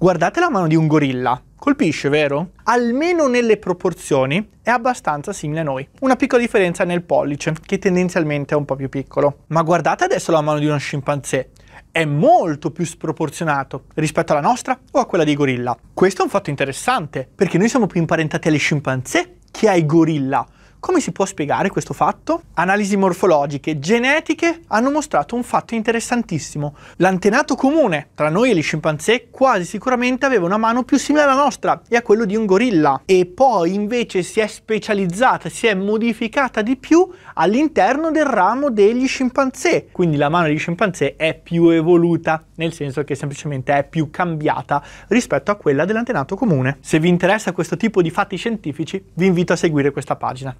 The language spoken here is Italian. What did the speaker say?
Guardate la mano di un gorilla. Colpisce, vero? Almeno nelle proporzioni è abbastanza simile a noi. Una piccola differenza nel pollice, che tendenzialmente è un po' più piccolo. Ma guardate adesso la mano di uno scimpanzé è molto più sproporzionato rispetto alla nostra o a quella dei gorilla. Questo è un fatto interessante, perché noi siamo più imparentati alle scimpanzé che ai gorilla, come si può spiegare questo fatto? Analisi morfologiche e genetiche hanno mostrato un fatto interessantissimo. L'antenato comune tra noi e gli scimpanzé quasi sicuramente aveva una mano più simile alla nostra e a quello di un gorilla e poi invece si è specializzata, si è modificata di più all'interno del ramo degli scimpanzé. Quindi la mano degli scimpanzé è più evoluta, nel senso che semplicemente è più cambiata rispetto a quella dell'antenato comune. Se vi interessa questo tipo di fatti scientifici vi invito a seguire questa pagina.